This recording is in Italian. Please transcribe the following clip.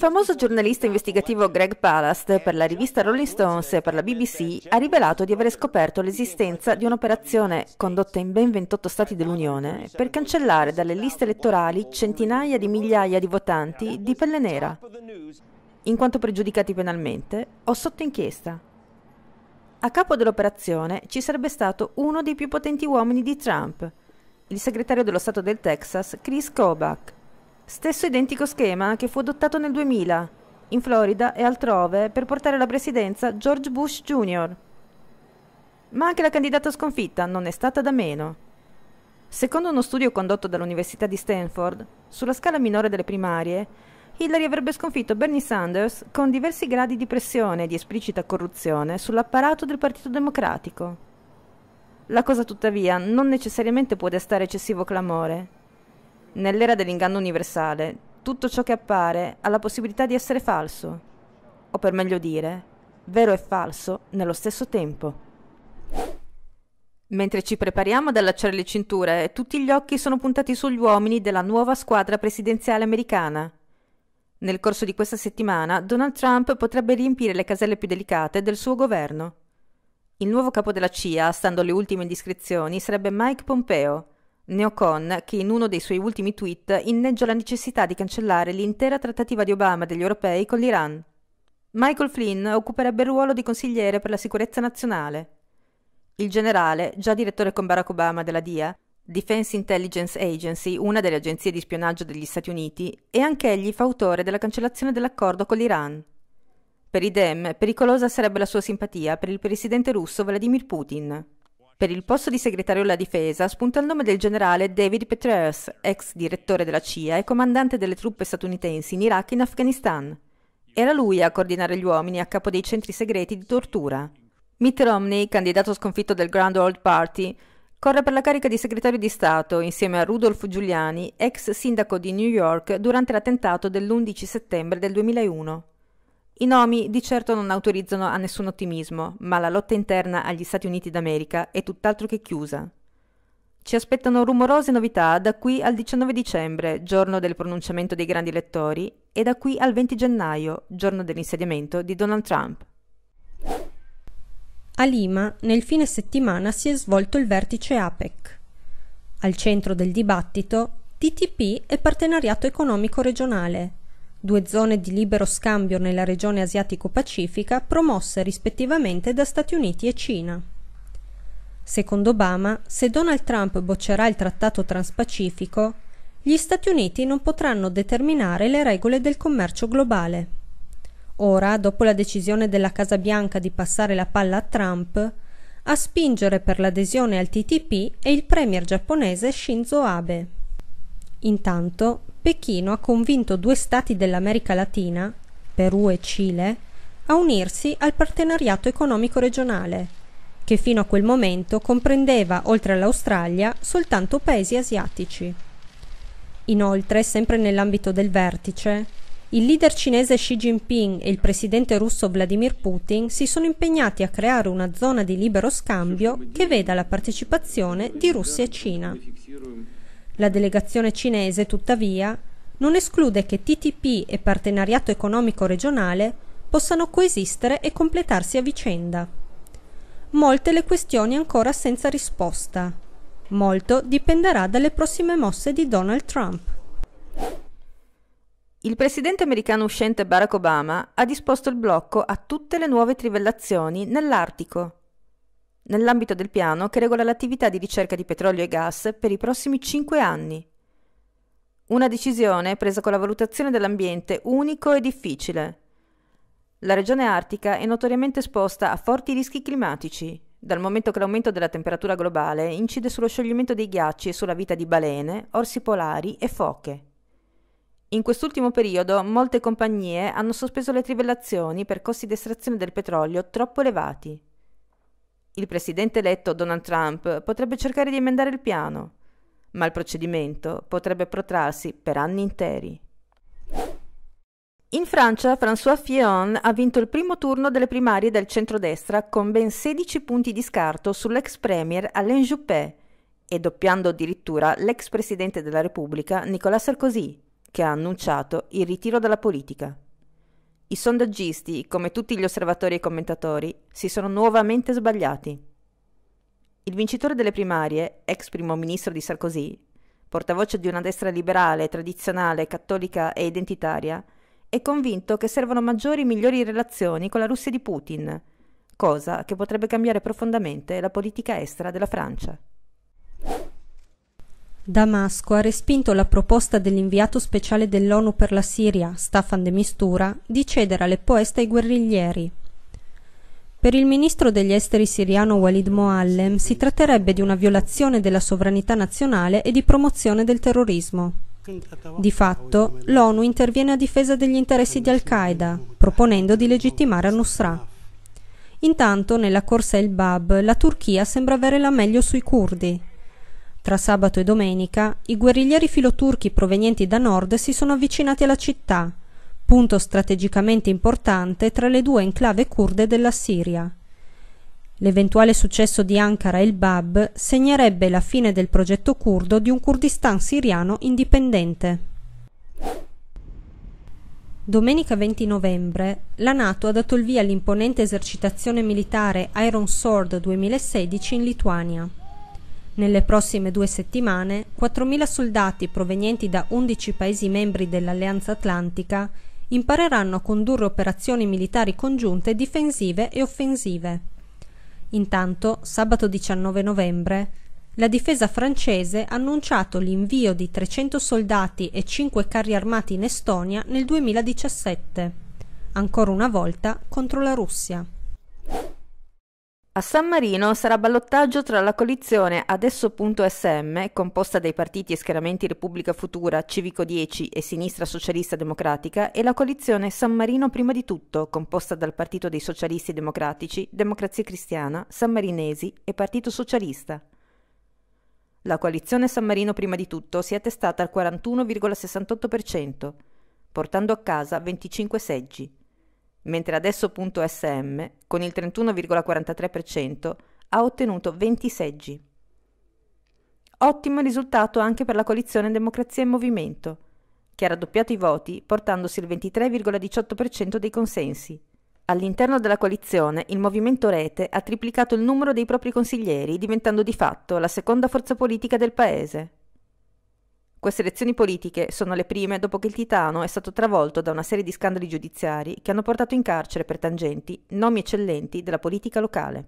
famoso giornalista investigativo Greg Palast per la rivista Rolling Stones e per la BBC ha rivelato di aver scoperto l'esistenza di un'operazione condotta in ben 28 stati dell'Unione per cancellare dalle liste elettorali centinaia di migliaia di votanti di pelle nera, in quanto pregiudicati penalmente o sotto inchiesta. A capo dell'operazione ci sarebbe stato uno dei più potenti uomini di Trump, il segretario dello Stato del Texas Chris Kobach Stesso identico schema che fu adottato nel 2000, in Florida e altrove, per portare alla presidenza George Bush Jr. Ma anche la candidata sconfitta non è stata da meno. Secondo uno studio condotto dall'Università di Stanford, sulla scala minore delle primarie, Hillary avrebbe sconfitto Bernie Sanders con diversi gradi di pressione e di esplicita corruzione sull'apparato del Partito Democratico. La cosa tuttavia non necessariamente può destare eccessivo clamore, Nell'era dell'inganno universale, tutto ciò che appare ha la possibilità di essere falso, o per meglio dire, vero e falso nello stesso tempo. Mentre ci prepariamo ad allacciare le cinture, tutti gli occhi sono puntati sugli uomini della nuova squadra presidenziale americana. Nel corso di questa settimana, Donald Trump potrebbe riempire le caselle più delicate del suo governo. Il nuovo capo della CIA, stando alle ultime indiscrezioni, sarebbe Mike Pompeo, Neocon, che in uno dei suoi ultimi tweet inneggia la necessità di cancellare l'intera trattativa di Obama degli europei con l'Iran. Michael Flynn occuperebbe il ruolo di consigliere per la sicurezza nazionale. Il generale, già direttore con Barack Obama della DIA, Defense Intelligence Agency, una delle agenzie di spionaggio degli Stati Uniti, è anch'egli fautore della cancellazione dell'accordo con l'Iran. Per i Dem, pericolosa sarebbe la sua simpatia per il presidente russo Vladimir Putin. Per il posto di segretario alla difesa spunta il nome del generale David Petraeus, ex direttore della CIA e comandante delle truppe statunitensi in Iraq e in Afghanistan. Era lui a coordinare gli uomini a capo dei centri segreti di tortura. Mitt Romney, candidato sconfitto del Grand Old Party, corre per la carica di segretario di Stato insieme a Rudolf Giuliani, ex sindaco di New York durante l'attentato dell'11 settembre del 2001. I nomi di certo non autorizzano a nessun ottimismo, ma la lotta interna agli Stati Uniti d'America è tutt'altro che chiusa. Ci aspettano rumorose novità da qui al 19 dicembre, giorno del pronunciamento dei grandi elettori, e da qui al 20 gennaio, giorno dell'insediamento di Donald Trump. A Lima, nel fine settimana, si è svolto il vertice APEC. Al centro del dibattito, TTP e partenariato economico regionale, due zone di libero scambio nella regione asiatico-pacifica promosse rispettivamente da Stati Uniti e Cina. Secondo Obama, se Donald Trump boccerà il trattato transpacifico, gli Stati Uniti non potranno determinare le regole del commercio globale. Ora, dopo la decisione della Casa Bianca di passare la palla a Trump, a spingere per l'adesione al TTP è il premier giapponese Shinzo Abe. Intanto, Pechino ha convinto due stati dell'America Latina, Perù e Cile, a unirsi al partenariato economico regionale, che fino a quel momento comprendeva, oltre all'Australia, soltanto paesi asiatici. Inoltre, sempre nell'ambito del vertice, il leader cinese Xi Jinping e il presidente russo Vladimir Putin si sono impegnati a creare una zona di libero scambio che veda la partecipazione di Russia e Cina. La delegazione cinese, tuttavia, non esclude che TTP e partenariato economico regionale possano coesistere e completarsi a vicenda. Molte le questioni ancora senza risposta. Molto dipenderà dalle prossime mosse di Donald Trump. Il presidente americano uscente Barack Obama ha disposto il blocco a tutte le nuove trivellazioni nell'Artico nell'ambito del piano che regola l'attività di ricerca di petrolio e gas per i prossimi cinque anni. Una decisione presa con la valutazione dell'ambiente unico e difficile. La regione artica è notoriamente esposta a forti rischi climatici, dal momento che l'aumento della temperatura globale incide sullo scioglimento dei ghiacci e sulla vita di balene, orsi polari e foche. In quest'ultimo periodo molte compagnie hanno sospeso le trivellazioni per costi di estrazione del petrolio troppo elevati. Il presidente eletto Donald Trump potrebbe cercare di emendare il piano, ma il procedimento potrebbe protrarsi per anni interi. In Francia, François Fillon ha vinto il primo turno delle primarie del centrodestra con ben 16 punti di scarto sull'ex premier Alain Juppé e doppiando addirittura l'ex presidente della Repubblica Nicolas Sarkozy, che ha annunciato il ritiro dalla politica. I sondaggisti, come tutti gli osservatori e commentatori, si sono nuovamente sbagliati. Il vincitore delle primarie, ex primo ministro di Sarkozy, portavoce di una destra liberale, tradizionale, cattolica e identitaria, è convinto che servono maggiori e migliori relazioni con la Russia di Putin, cosa che potrebbe cambiare profondamente la politica estera della Francia. Damasco ha respinto la proposta dell'inviato speciale dell'ONU per la Siria, Staffan de Mistura, di cedere alle poeste ai guerriglieri. Per il ministro degli esteri siriano Walid Moallem si tratterebbe di una violazione della sovranità nazionale e di promozione del terrorismo. Di fatto, l'ONU interviene a difesa degli interessi di Al-Qaeda, proponendo di legittimare al-Nusra. Intanto, nella corsa El Bab, la Turchia sembra avere la meglio sui curdi, tra sabato e domenica, i guerriglieri filoturchi provenienti da nord si sono avvicinati alla città, punto strategicamente importante tra le due enclave curde della Siria. L'eventuale successo di Ankara e il Bab segnerebbe la fine del progetto curdo di un Kurdistan siriano indipendente. Domenica 20 novembre la Nato ha dato il via all'imponente esercitazione militare Iron Sword 2016 in Lituania. Nelle prossime due settimane, 4.000 soldati provenienti da 11 Paesi membri dell'Alleanza Atlantica impareranno a condurre operazioni militari congiunte difensive e offensive. Intanto, sabato 19 novembre, la difesa francese ha annunciato l'invio di 300 soldati e 5 carri armati in Estonia nel 2017, ancora una volta contro la Russia. A San Marino sarà ballottaggio tra la coalizione Adesso.sm, composta dai partiti e schieramenti Repubblica Futura, Civico 10 e Sinistra Socialista Democratica, e la coalizione San Marino Prima di Tutto, composta dal Partito dei Socialisti Democratici, Democrazia Cristiana, San Marinesi e Partito Socialista. La coalizione San Marino Prima di Tutto si è attestata al 41,68%, portando a casa 25 seggi mentre adesso.sm, con il 31,43%, ha ottenuto 20 seggi. Ottimo risultato anche per la coalizione Democrazia in Movimento, che ha raddoppiato i voti portandosi il 23,18% dei consensi. All'interno della coalizione il movimento Rete ha triplicato il numero dei propri consiglieri, diventando di fatto la seconda forza politica del Paese. Queste elezioni politiche sono le prime dopo che il Titano è stato travolto da una serie di scandali giudiziari che hanno portato in carcere per tangenti nomi eccellenti della politica locale.